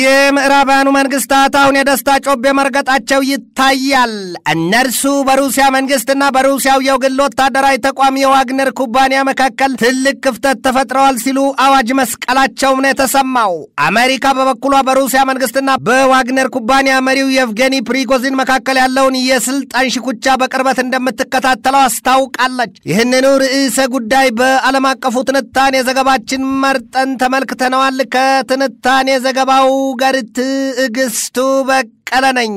የምዕራባኑ መንግስታት አሁን የደስታ ጮቤ መርገጣቸው ይታያል። እነርሱ በሩሲያ መንግስትና በሩሲያው የግል ወታደራዊ ተቋም የዋግነር ኩባንያ መካከል ትልቅ ክፍተት ተፈጥረዋል ሲሉ አዋጅ መስቀላቸውም ነው የተሰማው። አሜሪካ በበኩሏ በሩሲያ መንግስትና በዋግነር ኩባንያ መሪው የቭጌኒ ፕሪጎዚን መካከል ያለውን የስልጣን ሽኩቻ በቅርበት እንደምትከታተለው አስታውቃለች። ይህንኑ ርዕሰ ጉዳይ በዓለም አቀፉ ትንታኔ ዘገባችን መርጠን ተመልክተነዋል። ከትንታኔ ዘገባው ጋርት እግስቱ በቅ በቀለ ነኝ።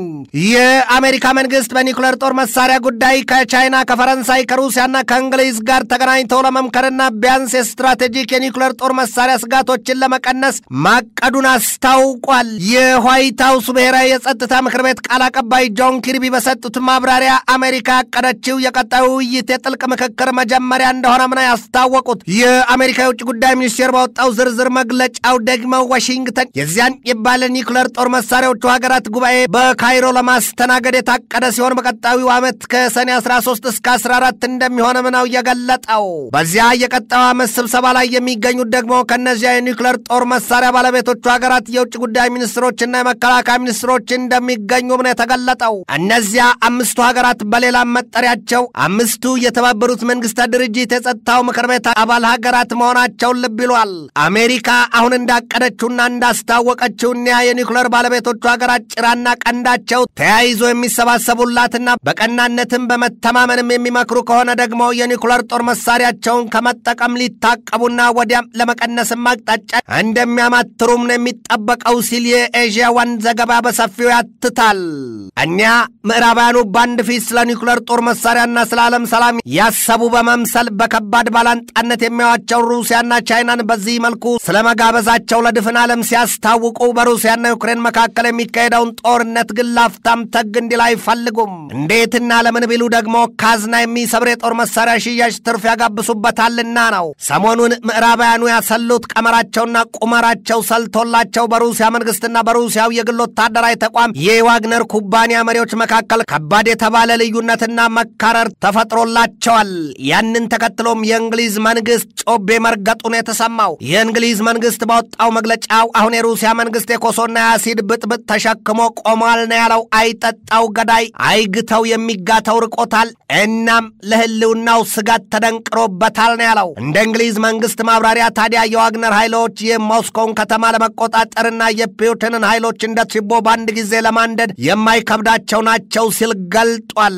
የአሜሪካ መንግስት በኒኩለር ጦር መሳሪያ ጉዳይ ከቻይና ከፈረንሳይ፣ ከሩሲያና ከእንግሊዝ ጋር ተገናኝተው ለመምከርና ቢያንስ የስትራቴጂክ የኒኩለር ጦር መሳሪያ ስጋቶችን ለመቀነስ ማቀዱን አስታውቋል። የዋይት ሀውስ ብሔራዊ የጸጥታ ምክር ቤት ቃል አቀባይ ጆን ኪርቢ በሰጡት ማብራሪያ አሜሪካ ያቀደችው የቀጣዩ ውይይት የጥልቅ ምክክር መጀመሪያ እንደሆነም ነው ያስታወቁት። የአሜሪካ የውጭ ጉዳይ ሚኒስቴር ባወጣው ዝርዝር መግለጫው ደግሞ ዋሽንግተን የዚያን የባለ ኒኩለር ጦር መሳሪያዎቹ ሀገራት ጉባኤ በካይሮ ለማስተናገድ የታቀደ ሲሆን በቀጣዩ ዓመት ከሰኔ 13 እስከ 14 እንደሚሆንም ነው የገለጠው። በዚያ የቀጣዩ ዓመት ስብሰባ ላይ የሚገኙት ደግሞ ከእነዚያ የኒውክለር ጦር መሳሪያ ባለቤቶቹ ሀገራት የውጭ ጉዳይ ሚኒስትሮችና የመከላከያ ሚኒስትሮች እንደሚገኙም ነው የተገለጠው። እነዚያ አምስቱ ሀገራት በሌላም መጠሪያቸው አምስቱ የተባበሩት መንግስታት ድርጅት የጸጥታው ምክር ቤት አባል ሀገራት መሆናቸውን ልብ ይሏል። አሜሪካ አሁን እንዳቀደችውና እንዳስታወቀችው እኒያ የኒውክለር ባለቤቶቹ ሀገራት ጭራና ቀንዳቸው ተያይዞ የሚሰባሰቡላትና በቀናነትም በመተማመንም የሚመክሩ ከሆነ ደግሞ የኒኩለር ጦር መሳሪያቸውን ከመጠቀም ሊታቀቡና ወዲያም ለመቀነስም አቅጣጫ እንደሚያማትሩም ነው የሚጠበቀው ሲል የኤዥያ ዋን ዘገባ በሰፊው ያትታል። እኒያ ምዕራባውያኑ በአንድ ፊት ስለ ኒኩለር ጦር መሳሪያና ስለ ዓለም ሰላም ያሰቡ በመምሰል በከባድ ባላንጣነት የሚያዋቸው ሩሲያና ቻይናን በዚህ መልኩ ስለመጋበዛቸው ለድፍን ዓለም ሲያስታውቁ በሩሲያና ዩክሬን መካከል የሚካሄደውን ጦር ጦርነት ግን ላፍታም ተግ እንዲል አይፈልጉም። እንዴትና ለምን ቢሉ ደግሞ ካዝና የሚሰብር የጦር መሳሪያ ሽያጭ ትርፍ ያጋብሱበታልና ነው። ሰሞኑን ምዕራባውያኑ ያሰሉት ቀመራቸውና ቁመራቸው ሰልቶላቸው በሩሲያ መንግስትና በሩሲያው የግል ወታደራዊ ተቋም የዋግነር ኩባንያ መሪዎች መካከል ከባድ የተባለ ልዩነትና መካረር ተፈጥሮላቸዋል። ያንን ተከትሎም የእንግሊዝ መንግስት ጮቤ መርገጡን የተሰማው የእንግሊዝ መንግስት ባወጣው መግለጫው አሁን የሩሲያ መንግስት የኮሶና የአሲድ ብጥብጥ ተሸክሞ ቆሟል ነው ያለው። አይጠጣው ገዳይ አይግተው የሚጋተው ርቆታል፣ እናም ለህልውናው ስጋት ተደንቅሮበታል ነው ያለው። እንደ እንግሊዝ መንግስት ማብራሪያ ታዲያ የዋግነር ኃይሎች የሞስኮውን ከተማ ለመቆጣጠርና የፑቲንን ኃይሎች እንደ ችቦ በአንድ ጊዜ ለማንደድ የማይከብዳቸው ናቸው ሲል ገልጧል።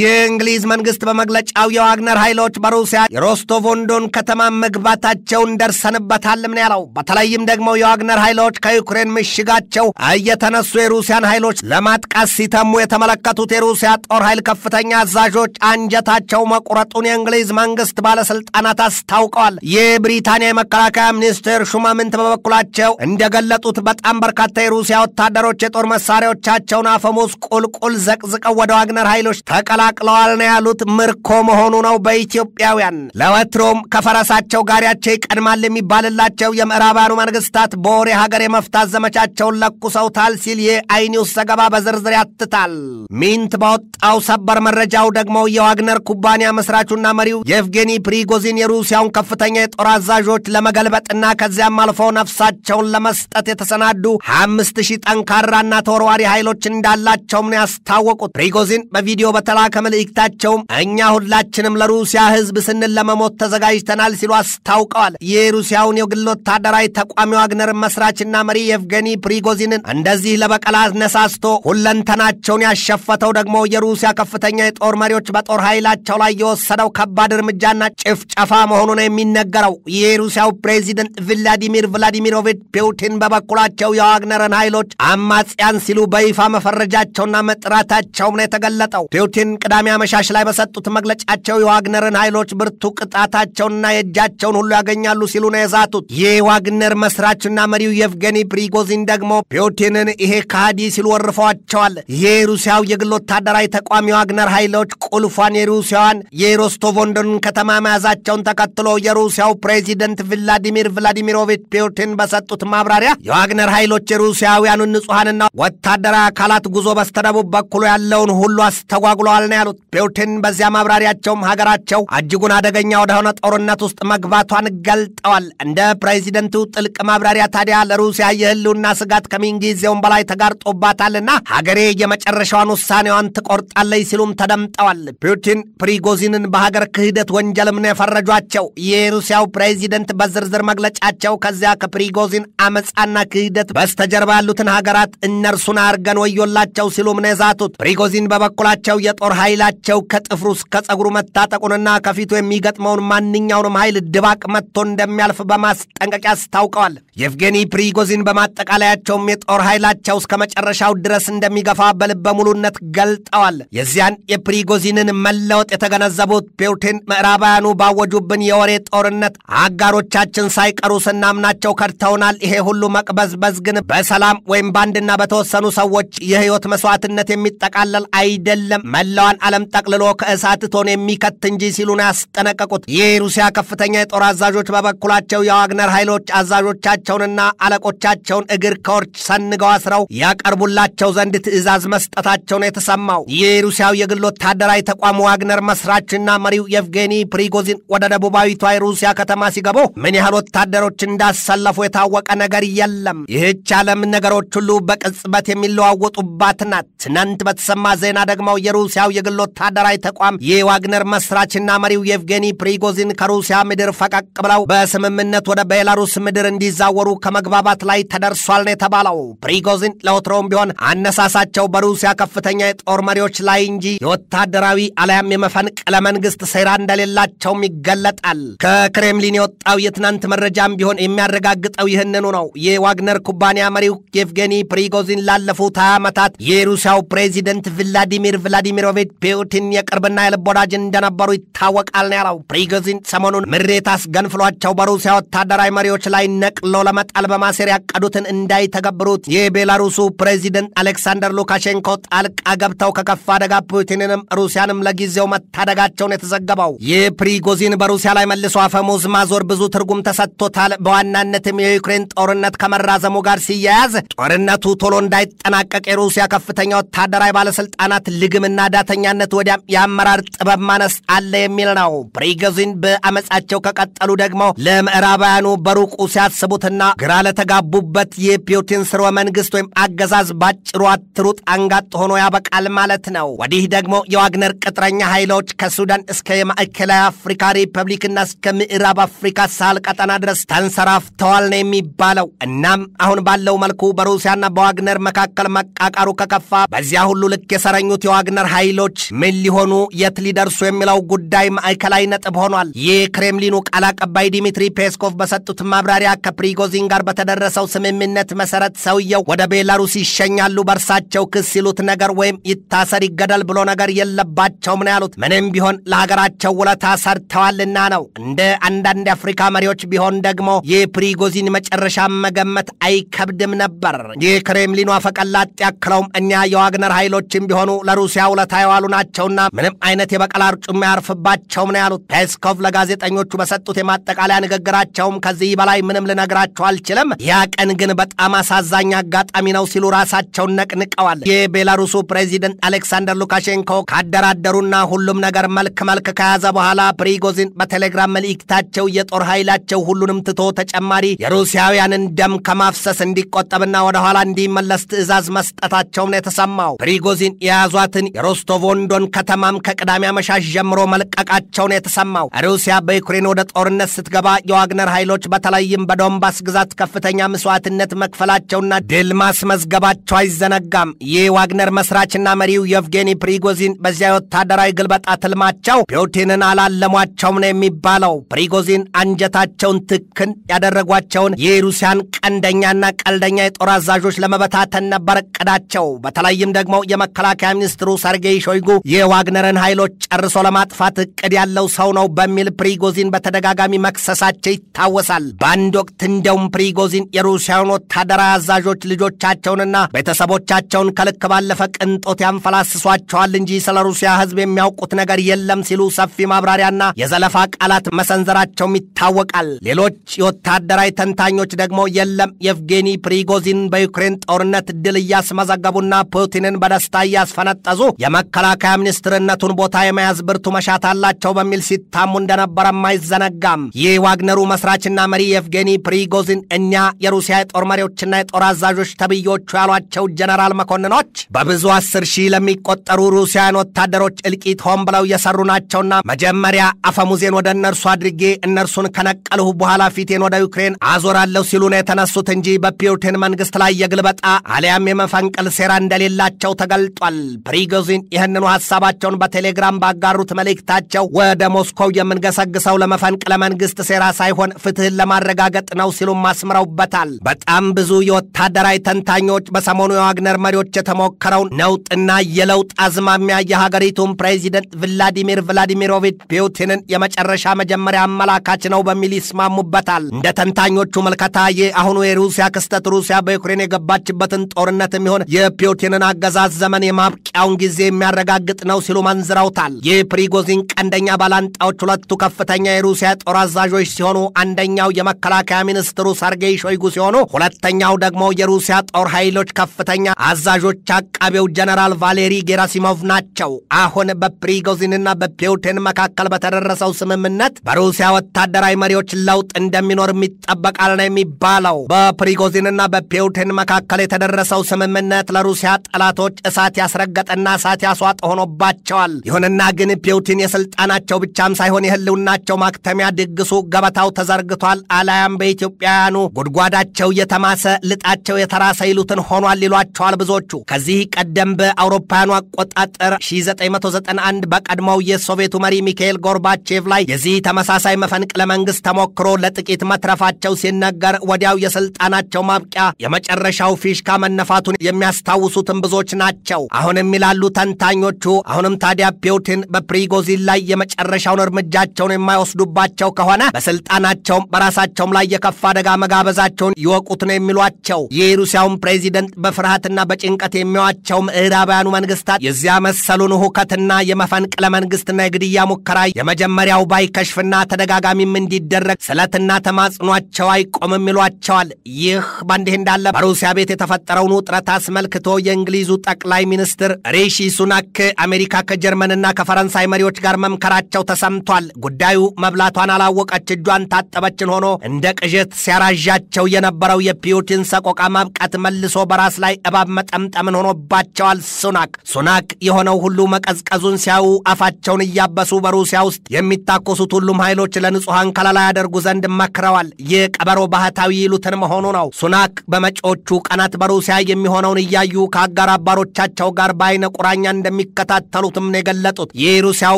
ይህ እንግሊዝ መንግስት በመግለጫው የዋግነር ኃይሎች በሩሲያ የሮስቶቮንዶን ከተማ መግባታቸውን ደርሰንበታልም ነው ያለው። በተለይም ደግሞ የዋግነር ኃይሎች ከዩክሬን ምሽጋቸው እየተነሱ የሩሲያ የሩሲያን ኃይሎች ለማጥቃት ሲተሙ የተመለከቱት የሩሲያ ጦር ኃይል ከፍተኛ አዛዦች አንጀታቸው መቁረጡን የእንግሊዝ መንግስት ባለስልጣናት አስታውቀዋል። የብሪታንያ የመከላከያ ሚኒስቴር ሹማምንት በበኩላቸው እንደገለጡት በጣም በርካታ የሩሲያ ወታደሮች የጦር መሳሪያዎቻቸውን አፈሙዝ ቁልቁል ዘቅዝቀው ወደ ዋግነር ኃይሎች ተቀላቅለዋል ነው ያሉት። ምርኮ መሆኑ ነው በኢትዮጵያውያን ለወትሮም ከፈረሳቸው ጋሪያቸው ይቀድማል የሚባልላቸው የምዕራባኑ መንግስታት በወሬ ሀገር የመፍታት ዘመቻቸውን ለኩሰውታል ሲል የአይ ኒውስ ዘገባ በዝርዝር ያትታል። ሚንት ባወጣው ሰበር መረጃው ደግሞ የዋግነር ኩባንያ መስራቹና መሪው የኤቭጌኒ ፕሪጎዚን የሩሲያውን ከፍተኛ የጦር አዛዦች ለመገልበጥና ከዚያም አልፎ ነፍሳቸውን ለመስጠት የተሰናዱ 25,000 ጠንካራና ተወርዋሪ ኃይሎች እንዳላቸውም ነው ያስታወቁት። ፕሪጎዚን በቪዲዮ በተላከ መልእክታቸውም እኛ ሁላችንም ለሩሲያ ሕዝብ ስንል ለመሞት ተዘጋጅተናል ሲሉ አስታውቀዋል። የሩሲያውን የግል ወታደራዊ ተቋሚ ዋግነር መስራችና መሪ የኤቭጌኒ ፕሪጎዚንን እንደዚህ ለበቀላት አነሳስቶ ሁለንተናቸውን ያሸፈተው ደግሞ የሩሲያ ከፍተኛ የጦር መሪዎች በጦር ኃይላቸው ላይ የወሰደው ከባድ እርምጃና ጭፍጨፋ መሆኑ ነው የሚነገረው። የሩሲያው ፕሬዚደንት ቭላዲሚር ቭላዲሚሮቪች ፑቲን በበኩላቸው የዋግነርን ኃይሎች አማጽያን ሲሉ በይፋ መፈረጃቸውና መጥራታቸውም ነው የተገለጠው። ፑቲን ቅዳሜ አመሻሽ ላይ በሰጡት መግለጫቸው የዋግነርን ኃይሎች ብርቱ ቅጣታቸውንና የእጃቸውን ሁሉ ያገኛሉ ሲሉ ነው የዛቱት። የዋግነር መስራችና መሪው የቭገኒ ፕሪጎዚን ደግሞ ፑቲንን ይሄ ካዲ ሲሉ ወርፈዋቸዋል። የሩሲያው የግል ወታደራዊ ተቋም የዋግነር ኃይሎች ቁልፏን የሩሲያዋን የሮስቶቮንዶን ከተማ መያዛቸውን ተከትሎ የሩሲያው ፕሬዚደንት ቭላዲሚር ቭላዲሚሮቪች ፑቲን በሰጡት ማብራሪያ የዋግነር ኃይሎች የሩሲያውያኑን ንጹሐንና ወታደራዊ አካላት ጉዞ በስተደቡብ በኩሉ ያለውን ሁሉ አስተጓጉለዋል ነው ያሉት። ፑቲን በዚያ ማብራሪያቸውም ሀገራቸው እጅጉን አደገኛ ወደሆነ ጦርነት ውስጥ መግባቷን ገልጠዋል። እንደ ፕሬዚደንቱ ጥልቅ ማብራሪያ ታዲያ ለሩሲያ የህልውና ስጋት ከሚንጊዜውም በላይ ተጋርጦ ተደርጎባታልና ሀገሬ የመጨረሻዋን ውሳኔዋን ትቆርጣለች ሲሉም ተደምጠዋል። ፑቲን ፕሪጎዚንን በሀገር ክህደት ወንጀልም ነው የፈረጇቸው። የሩሲያው ፕሬዚደንት በዝርዝር መግለጫቸው ከዚያ ከፕሪጎዚን አመፃና ክህደት በስተጀርባ ያሉትን ሀገራት እነርሱን አርገን ወዮላቸው ሲሉም ነው የዛቱት። ፕሪጎዚን በበኩላቸው የጦር ኃይላቸው ከጥፍሩ እስከ ጸጉሩ መታጠቁንና ከፊቱ የሚገጥመውን ማንኛውንም ኃይል ድባቅ መጥቶ እንደሚያልፍ በማስጠንቀቂያ አስታውቀዋል። የቭጌኒ ፕሪጎዚን በማጠቃለያቸውም የጦር ኃይላቸው እስከ መጨረሻ መጨረሻው ድረስ እንደሚገፋ በልበ ሙሉነት ገልጠዋል። የዚያን የፕሪጎዚንን መለወጥ የተገነዘቡት ፑቲን ምዕራባውያኑ ባወጁብን የወሬ ጦርነት አጋሮቻችን ሳይቀሩ ስናምናቸው ከድተውናል። ይሄ ሁሉ መቅበዝበዝ ግን በሰላም ወይም በአንድና በተወሰኑ ሰዎች የህይወት መስዋዕትነት የሚጠቃለል አይደለም፣ መላዋን ዓለም ጠቅልሎ ከእሳት እቶን የሚከት እንጂ ሲሉ ነው ያስጠነቀቁት። ይህ ሩሲያ ከፍተኛ የጦር አዛዦች በበኩላቸው የዋግነር ኃይሎች አዛዦቻቸውንና አለቆቻቸውን እግር ከወርች ሰንገው አስረው ያቀርቡ ያቀርቡላቸው ዘንድ ትእዛዝ መስጠታቸው ነው የተሰማው። ይህ ሩሲያው የግል ወታደራዊ ተቋም ዋግነር መስራችና መሪው የቭጌኒ ፕሪጎዚን ወደ ደቡባዊቷ የሩሲያ ከተማ ሲገቡ ምን ያህል ወታደሮች እንዳሰለፉ የታወቀ ነገር የለም። ይህች ዓለም ነገሮች ሁሉ በቅጽበት የሚለዋወጡባት ናት። ትናንት በተሰማ ዜና ደግሞ የሩሲያው የግል ወታደራዊ ተቋም የዋግነር መስራችና መሪው የቭጌኒ ፕሪጎዚን ከሩሲያ ምድር ፈቀቅ ብለው በስምምነት ወደ ቤላሩስ ምድር እንዲዛወሩ ከመግባባት ላይ ተደርሷል ነው የተባለው። ፕሪጎዚን ለወትሮ ያላቸውም ቢሆን አነሳሳቸው በሩሲያ ከፍተኛ የጦር መሪዎች ላይ እንጂ የወታደራዊ አለያም የመፈንቅለ መንግስት ሴራ እንደሌላቸውም ይገለጣል። ከክሬምሊን የወጣው የትናንት መረጃም ቢሆን የሚያረጋግጠው ይህንኑ ነው። የዋግነር ኩባንያ መሪው የቭጌኒ ፕሪጎዚን ላለፉት 20 ዓመታት የሩሲያው ፕሬዚደንት ቭላዲሚር ቭላዲሚሮቪች ፑቲን የቅርብና የልብ ወዳጅ እንደነበሩ ይታወቃል ነው ያለው። ፕሪጎዚን ሰሞኑን ምሬት አስገንፍሏቸው በሩሲያ ወታደራዊ መሪዎች ላይ ነቅሎ ለመጣል በማሴር ያቀዱትን እንዳይተገብሩት የቤላሩሱ ፕሬ ፕሬዚደንት አሌክሳንደር ሉካሼንኮ ጣልቃ ገብተው ከከፋ አደጋ ፑቲንንም ሩሲያንም ለጊዜው መታደጋቸውን የተዘገበው ይህ ፕሪጎዚን በሩሲያ ላይ መልሶ አፈሙዝ ማዞር ብዙ ትርጉም ተሰጥቶታል። በዋናነትም የዩክሬን ጦርነት ከመራዘሙ ጋር ሲያያዝ ጦርነቱ ቶሎ እንዳይጠናቀቅ የሩሲያ ከፍተኛ ወታደራዊ ባለስልጣናት ልግምና ዳተኛነት ወዲያም የአመራር ጥበብ ማነስ አለ የሚል ነው። ፕሪጎዚን በአመፃቸው ከቀጠሉ ደግሞ ለምዕራባውያኑ በሩቁ ሲያስቡትና ግራ ለተጋቡበት የፑቲን ስርወ መንግስት ወይም አገዛዝ አገዛዝ ባጭሩ አትሩጥ አንጋጥ ሆኖ ያበቃል ማለት ነው። ወዲህ ደግሞ የዋግነር ቅጥረኛ ኃይሎች ከሱዳን እስከ የማዕከላዊ አፍሪካ ሪፐብሊክና እስከ ምዕራብ አፍሪካ ሳህል ቀጠና ድረስ ተንሰራፍተዋል ነው የሚባለው። እናም አሁን ባለው መልኩ በሩሲያና በዋግነር መካከል መቃቃሩ ከከፋ በዚያ ሁሉ ልክ የሰረኙት የዋግነር ኃይሎች ምን ሊሆኑ የት ሊደርሱ የሚለው ጉዳይ ማዕከላዊ ነጥብ ሆኗል። ይህ ክሬምሊኑ ቃል አቀባይ ዲሚትሪ ፔስኮቭ በሰጡት ማብራሪያ ከፕሪጎዚን ጋር በተደረሰው ስምምነት መሰረት ሰውየው ወደ ቤላሩስ ይሸኛሉ፣ በእርሳቸው ክስ ሲሉት ነገር ወይም ይታሰር ይገደል ብሎ ነገር የለባቸውም ነው ያሉት። ምንም ቢሆን ለሀገራቸው ውለታ ሰርተዋልና ነው። እንደ አንዳንድ የአፍሪካ መሪዎች ቢሆን ደግሞ የፕሪጎዚን መጨረሻ መገመት አይከብድም ነበር። የክሬምሊኑ አፈቀላጤ ያክለውም እኛ የዋግነር ኃይሎችም ቢሆኑ ለሩሲያ ውለታ የዋሉ ናቸውና ምንም አይነት የበቀል አርጩ ያርፍባቸውም ነው ያሉት። ፔስኮቭ ለጋዜጠኞቹ በሰጡት የማጠቃለያ ንግግራቸውም ከዚህ በላይ ምንም ልነግራቸው አልችልም፣ ያ ቀን ግን በጣም አሳዛኝ አጋጣሚ ነው ሲሉ ራሳቸውን ነቅንቀዋል። የቤላሩሱ ፕሬዚደንት አሌክሳንደር ሉካሼንኮ ካደራደሩና ሁሉም ነገር መልክ መልክ ከያዘ በኋላ ፕሪጎዚን በቴሌግራም መልእክታቸው የጦር ኃይላቸው ሁሉንም ትቶ ተጨማሪ የሩሲያውያንን ደም ከማፍሰስ እንዲቆጠብና ወደ ኋላ እንዲመለስ ትዕዛዝ መስጠታቸውን የተሰማው። ፕሪጎዚን የያዟትን የሮስቶቮንዶን ከተማም ከቅዳሜ አመሻሽ ጀምሮ መልቀቃቸውን የተሰማው። ሩሲያ በዩክሬን ወደ ጦርነት ስትገባ የዋግነር ኃይሎች በተለይም በዶንባስ ግዛት ከፍተኛ መስዋዕትነት መክፈላቸውና ድል ማስመዝገባ ስማቸው አይዘነጋም። ይህ ዋግነር መስራችና መሪው የቭጌኒ ፕሪጎዚን በዚያ የወታደራዊ ግልበጣ ትልማቸው ፑቲንን አላለሟቸውም ነው የሚባለው። ፕሪጎዚን አንጀታቸውን ትክን ያደረጓቸውን የሩሲያን ቀንደኛና ቀልደኛ የጦር አዛዦች ለመበታተን ነበር እቅዳቸው። በተለይም ደግሞ የመከላከያ ሚኒስትሩ ሰርጌይ ሾይጉ የዋግነርን ኃይሎች ጨርሶ ለማጥፋት እቅድ ያለው ሰው ነው በሚል ፕሪጎዚን በተደጋጋሚ መክሰሳቸው ይታወሳል። በአንድ ወቅት እንደውም ፕሪጎዚን የሩሲያን ወታደራዊ አዛዦች ልጆቻቸውንና ቤተሰቦቻቸውን ከልክ ባለፈ ቅንጦት ያንፈላስሷቸዋል እንጂ ስለ ሩሲያ ህዝብ የሚያውቁት ነገር የለም ሲሉ ሰፊ ማብራሪያና የዘለፋ ቃላት መሰንዘራቸውም ይታወቃል። ሌሎች የወታደራዊ ተንታኞች ደግሞ የለም የቭጌኒ ፕሪጎዚን በዩክሬን ጦርነት ድል እያስመዘገቡና ፑቲንን በደስታ እያስፈነጠዙ የመከላከያ ሚኒስትርነቱን ቦታ የመያዝ ብርቱ መሻት አላቸው በሚል ሲታሙ እንደነበረም አይዘነጋም። ይህ ዋግነሩ መስራችና መሪ የቭጌኒ ፕሪጎዚን እኛ የሩሲያ የጦር መሪዎችና የጦር አዛዦች ተብዮቹ ያሉ ያሏቸው ጀነራል መኮንኖች በብዙ አስር ሺህ ለሚቆጠሩ ሩሲያን ወታደሮች እልቂት ሆን ብለው እየሰሩ ናቸውና መጀመሪያ አፈሙዜን ወደ እነርሱ አድርጌ እነርሱን ከነቀልሁ በኋላ ፊቴን ወደ ዩክሬን አዞራለሁ ሲሉ ነው የተነሱት እንጂ በፒውቲን መንግስት ላይ የግልበጣ አሊያም የመፈንቅል ሴራ እንደሌላቸው ተገልጧል። ፕሪጎዚን ይህንኑ ሀሳባቸውን በቴሌግራም ባጋሩት መልእክታቸው ወደ ሞስኮው የምንገሰግሰው ለመፈንቅለ መንግስት ሴራ ሳይሆን ፍትህን ለማረጋገጥ ነው ሲሉም አስምረውበታል። በጣም ብዙ የወታደራዊ ተንታኞች በሰሞኑ የዋግነር መሪዎች የተሞከረው ነውጥና የለውጥ አዝማሚያ የሀገሪቱን ፕሬዚደንት ቭላዲሚር ቭላዲሚሮቪች ፑቲንን የመጨረሻ መጀመሪያ አመላካች ነው በሚል ይስማሙበታል። እንደ ተንታኞቹ መልከታ የአሁኑ የሩሲያ ክስተት ሩሲያ በዩክሬን የገባችበትን ጦርነት የሚሆን የፑቲንን አገዛዝ ዘመን የማብቂያውን ጊዜ የሚያረጋግጥ ነው ሲሉ መንዝረውታል። የፕሪጎዚን ቀንደኛ ባላንጣዎች ሁለቱ ከፍተኛ የሩሲያ ጦር አዛዦች ሲሆኑ አንደኛው የመከላከያ ሚኒስትሩ ሰርጌይ ሾይጉ ሲሆኑ ሁለተኛው ደግሞ የሩሲያ ጦር ኃይሎች ኃይሎች ከፍተኛ አዛዦች አቃቤው ጀነራል ቫሌሪ ጌራሲሞቭ ናቸው። አሁን በፕሪጎዚንና በፒውቲን መካከል በተደረሰው ስምምነት በሩሲያ ወታደራዊ መሪዎች ለውጥ እንደሚኖር ይጠበቃል ነው የሚባለው። በፕሪጎዚንና በፒውቲን መካከል የተደረሰው ስምምነት ለሩሲያ ጠላቶች እሳት ያስረገጠና እሳት ያስዋጠ ሆኖባቸዋል። ይሁንና ግን ፒውቲን የስልጣናቸው ብቻም ሳይሆን የህልውናቸው ማክተሚያ ድግሱ ገበታው ተዘርግቷል። አላያም በኢትዮጵያውያኑ ጉድጓዳቸው የተማሰ ልጣቸው የተራሰ ይሉትን ሆኗል ይሏቸዋል ብዙዎቹ። ከዚህ ቀደም በአውሮፓውያኑ አቆጣጠር 1991 በቀድሞው የሶቪየቱ መሪ ሚካኤል ጎርባቼቭ ላይ የዚህ ተመሳሳይ መፈንቅለ ለመንግስት ተሞክሮ ለጥቂት መትረፋቸው ሲነገር ወዲያው የስልጣናቸው ማብቂያ የመጨረሻው ፊሽካ መነፋቱን የሚያስታውሱትን ብዙዎች ናቸው። አሁንም ይላሉ ተንታኞቹ፣ አሁንም ታዲያ ፑቲን በፕሪጎዚን ላይ የመጨረሻውን እርምጃቸውን የማይወስዱባቸው ከሆነ በስልጣናቸውም በራሳቸውም ላይ የከፋ አደጋ መጋበዛቸውን ይወቁት ነው የሚሏቸው። የሩሲያውን ፕሬዚደንት ዘንድ በፍርሃትና በጭንቀት የሚዋቸው ምዕራባውያኑ መንግስታት የዚያ መሰሉን ሁከትና የመፈንቅለ መንግስትና የግድያ ሙከራ የመጀመሪያው ባይከሽፍና ተደጋጋሚም እንዲደረግ ስለትና ተማጽኗቸው አይቆምም ይሏቸዋል። ይህ በእንዲህ እንዳለ በሩሲያ ቤት የተፈጠረውን ውጥረት አስመልክቶ የእንግሊዙ ጠቅላይ ሚኒስትር ሪሺ ሱናክ አሜሪካ ከጀርመንና ከፈረንሳይ መሪዎች ጋር መምከራቸው ተሰምቷል። ጉዳዩ መብላቷን አላወቀች እጇን ታጠበችን ሆኖ እንደ ቅዠት ሲያራዣቸው የነበረው የፑቲን ሰቆቃ ማብቃት መልሶ በራስ ላይ እባብ መጠምጠምን ሆኖባቸዋል። ሱናክ ሱናክ የሆነው ሁሉ መቀዝቀዙን ሲያዩ አፋቸውን እያበሱ በሩሲያ ውስጥ የሚታኮሱት ሁሉም ኃይሎች ለንጹሐን ከለላ ያደርጉ ዘንድ መክረዋል። ይህ ቀበሮ ባህታዊ ይሉትን መሆኑ ነው። ሱናክ በመጪዎቹ ቀናት በሩሲያ የሚሆነውን እያዩ ከአጋር አባሮቻቸው ጋር በአይነ ቁራኛ እንደሚከታተሉትም ነው የገለጡት። ሩሲያው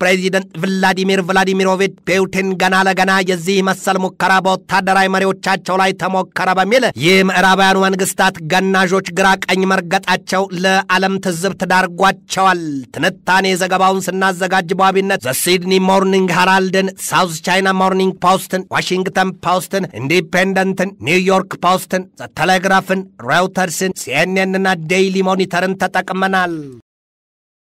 ፕሬዚደንት ቭላዲሚር ቭላዲሚሮቪች ፑቲን ገና ለገና የዚህ መሰል ሙከራ በወታደራዊ መሪዎቻቸው ላይ ተሞከረ በሚል ይህ ምዕራባውያኑ መንግስታት ገናዡ ተጓዦች ግራ ቀኝ መርገጣቸው ለዓለም ትዝብ ተዳርጓቸዋል። ትንታኔ ዘገባውን ስናዘጋጅ በዋቢነት ዘሲድኒ ሞርኒንግ ሃራልድን፣ ሳውዝ ቻይና ሞርኒንግ ፖስትን፣ ዋሽንግተን ፖስትን፣ ኢንዲፔንደንትን፣ ኒውዮርክ ፖስትን፣ ቴሌግራፍን፣ ሬውተርስን፣ ሲኤንኤንና ዴይሊ ሞኒተርን ተጠቅመናል።